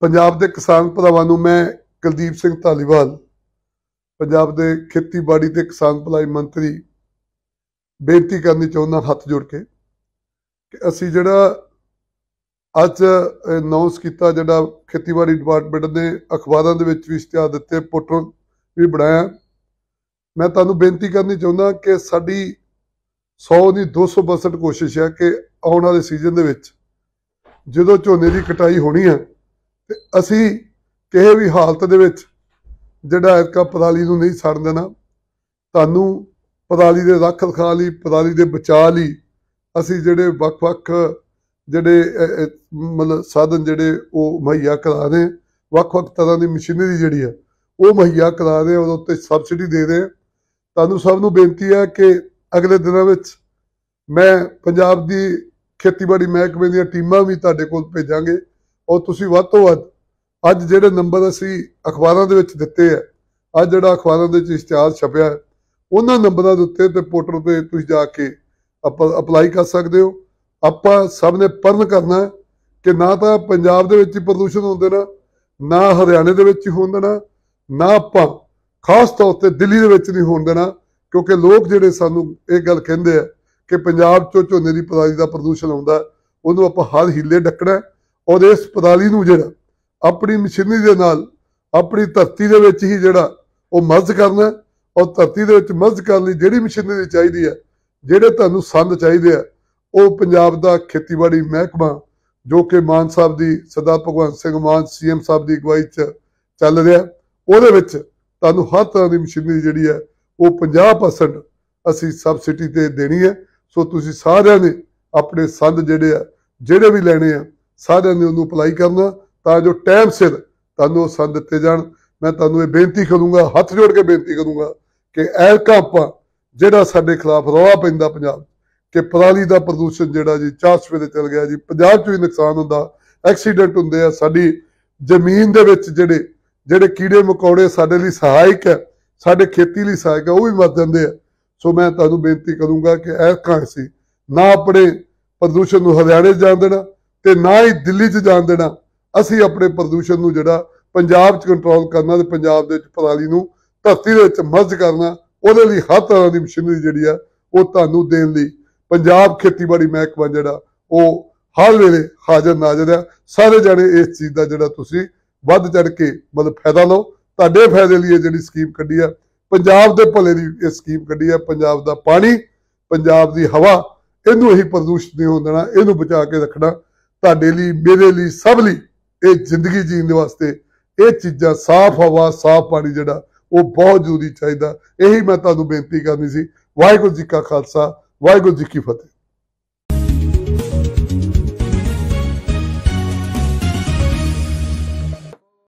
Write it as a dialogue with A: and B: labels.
A: ਪੰਜਾਬ ਦੇ ਕਿਸਾਨ ਭਰਾਵਾਂ ਨੂੰ ਮੈਂ ਕੁਲਦੀਪ ਸਿੰਘ ਧਾਲੀਵਾਲ ਪੰਜਾਬ ਦੇ ਖੇਤੀਬਾੜੀ ਤੇ ਕਿਸਾਨ ਭਲਾਈ ਮੰਤਰੀ ਬੇਨਤੀ ਕਰਨੀ ਚਾਹੁੰਦਾ ਹੱਥ ਜੋੜ ਕੇ ਕਿ ਅਸੀਂ ਜਿਹੜਾ ਅੱਜ ਅਨਾਉਂਸ ਕੀਤਾ ਜਿਹੜਾ ਖੇਤੀਬਾੜੀ ਡਿਪਾਰਟਮੈਂਟ ਨੇ ਅਖਬਾਰਾਂ ਦੇ ਵਿੱਚ ਵੀ ਇਸ਼ਤਿਹਾਰ ਦਿੱਤੇ ਪੋਰਟਲ ਵੀ ਬਣਾਇਆ ਮੈਂ ਤੁਹਾਨੂੰ ਬੇਨਤੀ ਕਰਨੀ ਚਾਹੁੰਦਾ ਕਿ ਸਾਡੀ 100 ਦੀ 262 ਕੋਸ਼ਿਸ਼ ਹੈ ਕਿ ਆਉਣ ਵਾਲੇ ਸੀਜ਼ਨ ਦੇ ਵਿੱਚ ਜਦੋਂ ਝੋਨੇ ਦੀ ਕਟਾਈ ਹੋਣੀ ਹੈ ਤੇ ਅਸੀਂ ਕਿਸੇ ਵੀ ਹਾਲਤ ਦੇ ਵਿੱਚ ਜਿਹੜਾ ਇਰਕਾ ਪਦਾਲੀ ਨੂੰ ਨਹੀਂ ਛੱਡ ਦੇਣਾ ਤੁਹਾਨੂੰ ਪਦਾਲੀ ਦੇ ਰੱਖ ਰਖਾ ਲਈ ਪਦਾਲੀ ਦੇ ਬਚਾ ਲਈ ਅਸੀਂ ਜਿਹੜੇ ਵੱਖ-ਵੱਖ ਜਿਹੜੇ ਮਤਲਬ ਸਾਧਨ ਜਿਹੜੇ ਉਹ ਮੁਹੱਈਆ ਕਰਾ ਰਹੇ ਵੱਖ-ਵੱਖ ਤਰ੍ਹਾਂ ਦੀ ਮਸ਼ੀਨਰੀ ਜਿਹੜੀ ਆ ਉਹ ਮੁਹੱਈਆ ਕਰਾ ਰਹੇ ਉਹਦੇ ਉੱਤੇ ਸਬਸਿਡੀ ਦੇ ਰਹੇ ਤੁਹਾਨੂੰ ਸਭ ਨੂੰ ਬੇਨਤੀ ਹੈ ਕਿ ਅਗਲੇ ਦਿਨਾਂ ਵਿੱਚ ਮੈਂ ਪੰਜਾਬ ਦੀ ਖੇਤੀਬਾੜੀ ਮਹਿਕਮੇ ਦੀਆਂ ਟੀਮਾਂ ਵੀ ਤੁਹਾਡੇ ਕੋਲ ਭੇਜਾਂਗੇ ਉਹ ਤੁਸੀਂ ਵੱਧ ਤੋਂ ਵੱਧ ਅੱਜ ਜਿਹੜੇ ਨੰਬਰ ਅਸੀਂ ਅਖਬਾਰਾਂ ਦੇ ਵਿੱਚ ਦਿੱਤੇ ਆ ਅੱਜ ਜਿਹੜਾ ਅਖਬਾਰਾਂ ਦੇ ਵਿੱਚ ਇਸ਼ਤਿਹਾਰ ਛਪਿਆ ਉਹਨਾਂ ਨੰਬਰਾਂ ਦੇ ਉੱਤੇ ਤੇ ਪੋਰਟਲ ਤੇ ਤੁਸੀਂ ਜਾ ਕੇ ਅਪਲਾਈ ਕਰ ਸਕਦੇ ਹੋ ਆਪਾਂ ਸਭ ਨੇ ਪਰਨ ਕਰਨਾ ਕਿ ਨਾ ਤਾਂ ਪੰਜਾਬ ਦੇ ਵਿੱਚ ਹੀ ਪ੍ਰਦੂਸ਼ਣ ਹੁੰਦੇ ਨਾ ਨਾ ਹਰਿਆਣੇ ਦੇ ਵਿੱਚ ਹੀ ਹੁੰਦੇ ਨਾ ਨਾ ਆਪਾਂ ਖਾਸ ਤੌਰ ਤੇ ਦਿੱਲੀ ਦੇ ਵਿੱਚ ਨਹੀਂ ਹੋਣ ਦੇਣਾ ਕਿਉਂਕਿ ਲੋਕ ਜਿਹੜੇ ਸਾਨੂੰ ਇਹ ਗੱਲ ਕਹਿੰਦੇ ਆ ਕਿ ਪੰਜਾਬ ਚੋਂ ਝੋਨੇ ਦੀ ਪਰਾਲੀ ਦਾ ਪ੍ਰਦੂਸ਼ਣ ਆਉਂਦਾ ਉਹਨੂੰ ਆਪਾਂ ਹਰ ਹੀਲੇ ਡੱਕਣਾ ਔਰ ਇਸ ਪਦਾਲੀ ਨੂੰ ਜਿਹੜਾ ਆਪਣੀ ਮਸ਼ੀਨਰੀ ਦੇ ਨਾਲ ਆਪਣੀ ਧਰਤੀ ਦੇ ਵਿੱਚ ਹੀ ਜਿਹੜਾ ਉਹ ਮਰਜ਼ ਕਰਨਾ ਔਰ ਧਰਤੀ ਦੇ ਵਿੱਚ ਮਰਜ਼ ਕਰਨ ਲਈ ਜਿਹੜੀ ਮਸ਼ੀਨਰੀ ਚਾਹੀਦੀ ਹੈ ਜਿਹੜੇ ਤੁਹਾਨੂੰ ਸੰਦ ਚਾਹੀਦੇ ਆ ਉਹ ਪੰਜਾਬ ਦਾ ਖੇਤੀਬਾੜੀ ਮਹਿਕਮਾ ਜੋ ਕਿ ਮਾਨ ਸਾਹਿਬ ਦੀ ਸਦਾ ਭਗਵੰਤ ਸਿੰਘ ਮਾਨ ਸੀਐਮ ਸਾਹਿਬ ਦੀ ਅਗਵਾਈ 'ਚ ਚੱਲ ਰਿਹਾ ਉਹਦੇ ਵਿੱਚ ਤੁਹਾਨੂੰ ਹਰ ਤਰ੍ਹਾਂ ਦੀ ਮਸ਼ੀਨਰੀ ਜਿਹੜੀ ਹੈ ਉਹ 50% ਅਸੀਂ ਸਬਸਿਡੀ ਤੇ ਦੇਣੀ ਹੈ ਸੋ ਤੁਸੀਂ ਸਾਰਿਆਂ ਨੇ ਆਪਣੇ ਸੰਦ ਜਿਹੜੇ ਆ ਜਿਹੜੇ ਵੀ ਲੈਣੇ ਆ ਸਾਰਿਆਂ ਨੇ ਉਹਨੂੰ ਅਪਲਾਈ ਕਰਨਾ ਤਾਂ ਜੋ ਟਾਈਮ ਸਿਰ ਤੁਹਾਨੂੰ ਉਹ ਸੰਦ ਦਿੱਤੇ ਜਾਣ ਮੈਂ ਤੁਹਾਨੂੰ ਇਹ ਬੇਨਤੀ ਕਰੂੰਗਾ ਹੱਥ ਜੋੜ ਕੇ ਬੇਨਤੀ ਕਰੂੰਗਾ ਕਿ ਇਹ ਕਾਪਾ ਜਿਹੜਾ ਸਾਡੇ ਖਿਲਾਫ ਰੌਲਾ ਪੈਂਦਾ ਪੰਜਾਬ ਕਿ ਪਰਾਲੀ ਦਾ ਪ੍ਰਦੂਸ਼ਣ ਜਿਹੜਾ ਜੀ ਚਾਸਵੇ ਤੇ ਚਲ ਗਿਆ ਜੀ ਪੰਜਾਬ 'ਚ ਵੀ ਨੁਕਸਾਨ ਹੁੰਦਾ ਐਕਸੀਡੈਂਟ ਹੁੰਦੇ ਆ ਸਾਡੀ ਜ਼ਮੀਨ ਦੇ ਵਿੱਚ ਜਿਹੜੇ ਜਿਹੜੇ ਕੀੜੇ ਮਕੌੜੇ ਸਾਡੇ ਲਈ ਸਹਾਇਕ ਹੈ ਸਾਡੇ ਖੇਤੀ ਲਈ ਸਹਾਇਕ ਹੈ ਉਹ ਵੀ ਮਰ ਜਾਂਦੇ ਆ ਸੋ ਮੈਂ ਤੁਹਾਨੂੰ ਬੇਨਤੀ ਕਰੂੰਗਾ ਕਿ ਇਹ ਕਾਂ ਸੀ ਨਾ ਆਪਣੇ ਪ੍ਰਦੂਸ਼ਣ ਨੂੰ ਹਰਿਆਣੇ ਜਾਣ ਦੇਣਾ ਤੇ ਨਾ ਹੀ ਦਿੱਲੀ 'ਚ ਜਾਣ ਦੇਣਾ ਅਸੀਂ ਆਪਣੇ ਪ੍ਰਦੂਸ਼ਣ ਨੂੰ ਜਿਹੜਾ ਪੰਜਾਬ 'ਚ ਕੰਟਰੋਲ ਕਰਨਾ ਤੇ ਪੰਜਾਬ ਦੇ ਵਿੱਚ ਪਰਾਲੀ ਨੂੰ ਧਰਤੀ ਦੇ ਵਿੱਚ ਮਰਜ ਕਰਨਾ ਉਹਦੇ ਲਈ ਹਰ ਤਰ੍ਹਾਂ ਦੀ ਮਸ਼ੀਨਰੀ ਜਿਹੜੀ ਆ ਉਹ ਤੁਹਾਨੂੰ ਦੇਣ ਲਈ ਪੰਜਾਬ ਖੇਤੀਬਾੜੀ ਮਹਿਕਮਾ ਜਿਹੜਾ ਉਹ ਹਰ ਵੇਲੇ ਹਾਜ਼ਰ ਨਾਜ਼ਰ ਆ ਸਾਰੇ ਜਣੇ ਇਸ ਚੀਜ਼ ਦਾ ਜਿਹੜਾ ਤੁਸੀਂ ਵੱਧ ਚੜ ਕੇ ਮਤਲਬ ਫਾਇਦਾ ਲਓ ਤੁਹਾਡੇ ਫਾਇਦੇ ਲਈ ਇਹ ਜਿਹੜੀ ਸਕੀਮ ਕੱਢੀ ਆ ਪੰਜਾਬ ਦੇ ਭਲੇ ਦੀ ਇਹ ਸਕੀਮ ਕੱਢੀ ਆ ਪੰਜਾਬ ਦਾ ਪਾਣੀ ਪੰਜਾਬ ਦੀ ਹਵਾ ਇਹਨੂੰ ਹੀ ਪ੍ਰਦੂਸ਼ਿਤ ਨਹੀਂ ਹੋਣ ਦੇਣਾ ਇਹਨੂੰ ਬਚਾ ਕੇ ਰੱਖਣਾ ਤੁਹਾਡੇ ਲਈ ਮੇਰੇ ਲਈ ਸਭ ਲਈ ਇਹ ਜ਼ਿੰਦਗੀ ਜੀਣ ਦੇ ਵਾਸਤੇ ਇਹ ਚੀਜ਼ਾਂ ਸਾਫ਼ ਹਵਾ ਸਾਫ਼ ਪਾਣੀ ਜਿਹੜਾ ਉਹ ਬਹੁਤ ਜ਼ਰੂਰੀ ਚਾਹੀਦਾ ਇਹੀ ਮੈਂ ਤੁਹਾਨੂੰ ਬੇਨਤੀ ਕਰਨੀ ਸੀ ਵਾਹਿਗੁਰੂ ਜੀ ਕਾ ਖਾਲਸਾ ਵਾਹਿਗੁਰੂ ਜੀ ਕੀ ਫਤਿਹ